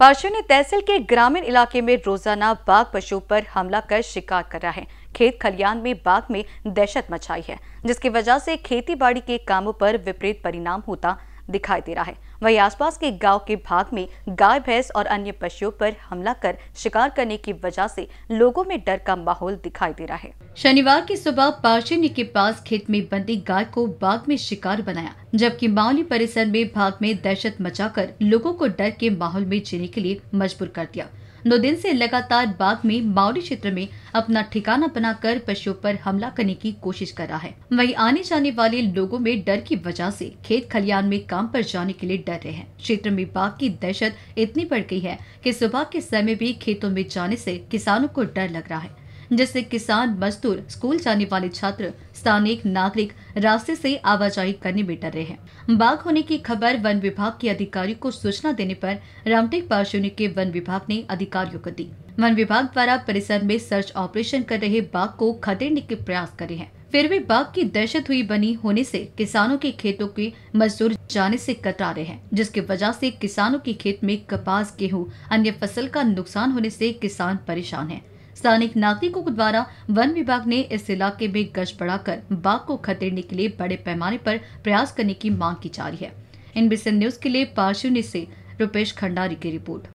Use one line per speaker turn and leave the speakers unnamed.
बादशाह ने तहसील के ग्रामीण इलाके में रोजाना बाघ पशु पर हमला कर शिकार कर रहा है खेत खलियान में बाघ में दहशत मचाई है जिसकी वजह से खेती बाड़ी के कामों पर विपरीत परिणाम होता दिखाई दे रहा है वहीं आसपास के गांव के भाग में गाय भैंस और अन्य पशुओं पर हमला कर शिकार करने की वजह से लोगों में डर का माहौल दिखाई दे रहा है शनिवार की सुबह पार्शिनी के पास खेत में बंदी गाय को बाघ में शिकार बनाया जबकि माउली परिसर में भाग में दहशत मचाकर लोगों को डर के माहौल में जीने के लिए मजबूर कर दिया दो दिन से लगातार बाघ में मावड़ी क्षेत्र में अपना ठिकाना बनाकर पशुओं पर हमला करने की कोशिश कर रहा है वहीं आने जाने वाले लोगों में डर की वजह से खेत खलियान में काम पर जाने के लिए डर रहे हैं क्षेत्र में बाघ की दहशत इतनी बढ़ गई है कि सुबह के समय भी खेतों में जाने से किसानों को डर लग रहा है जिससे किसान मजदूर स्कूल जाने वाले छात्र स्थानीय नागरिक रास्ते से आवाजाही करने में डर रहे हैं बाघ होने की खबर वन विभाग के अधिकारियों को सूचना देने पर रामटेक पार्शोनी के वन विभाग ने अधिकारियों को दी वन विभाग द्वारा परिसर में सर्च ऑपरेशन कर रहे बाघ को खदेड़ने के प्रयास करे हैं फिर भी बाघ की दहशत हुई बनी होने से किसानों के खेतों के मजदूर जाने से कतरा रहे हैं जिसकी वजह से किसानों के खेत में कपास गेहूं अन्य फसल का नुकसान होने से किसान परेशान हैं। स्थानिक नागरिकों द्वारा वन विभाग ने इस इलाके में गश्त बढ़ाकर बाघ को खदेड़ने के लिए बड़े पैमाने पर प्रयास करने की मांग की जा रही है एनबीसी न्यूज के लिए पार्शुनी से रुपेश खंडारी की रिपोर्ट